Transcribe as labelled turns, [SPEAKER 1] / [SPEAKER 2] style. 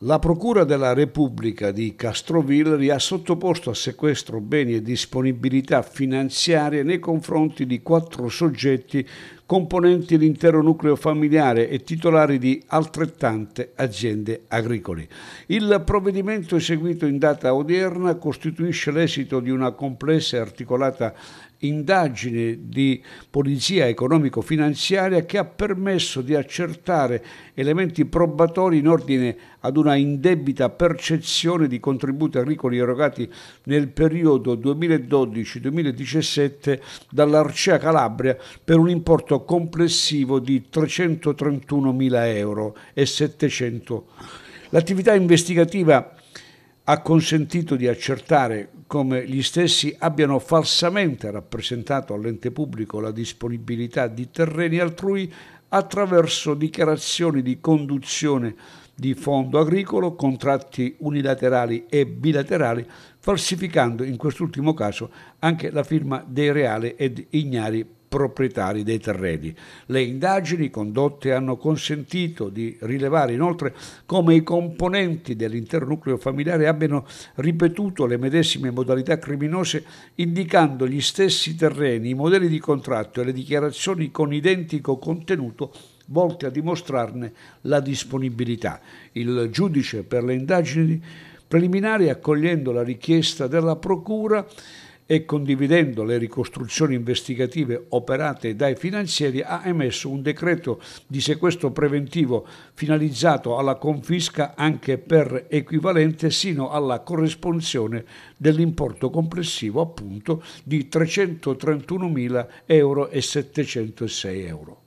[SPEAKER 1] La Procura della Repubblica di Castrovillari ha sottoposto a sequestro beni e disponibilità finanziarie nei confronti di quattro soggetti componenti l'intero nucleo familiare e titolari di altrettante aziende agricole. Il provvedimento eseguito in data odierna costituisce l'esito di una complessa e articolata indagine di polizia economico-finanziaria che ha permesso di accertare elementi probatori in ordine a ad una indebita percezione di contributi agricoli erogati nel periodo 2012-2017 dall'Arcea Calabria per un importo complessivo di 331.000 euro e 700. L'attività investigativa ha consentito di accertare come gli stessi abbiano falsamente rappresentato all'ente pubblico la disponibilità di terreni altrui attraverso dichiarazioni di conduzione di fondo agricolo, contratti unilaterali e bilaterali, falsificando in quest'ultimo caso anche la firma dei reali ed ignari proprietari dei terreni. Le indagini condotte hanno consentito di rilevare inoltre come i componenti dell'intero nucleo familiare abbiano ripetuto le medesime modalità criminose indicando gli stessi terreni, i modelli di contratto e le dichiarazioni con identico contenuto volte a dimostrarne la disponibilità. Il giudice per le indagini preliminari, accogliendo la richiesta della Procura e condividendo le ricostruzioni investigative operate dai finanzieri, ha emesso un decreto di sequestro preventivo finalizzato alla confisca anche per equivalente sino alla corresponsione dell'importo complessivo appunto di 331.706 euro.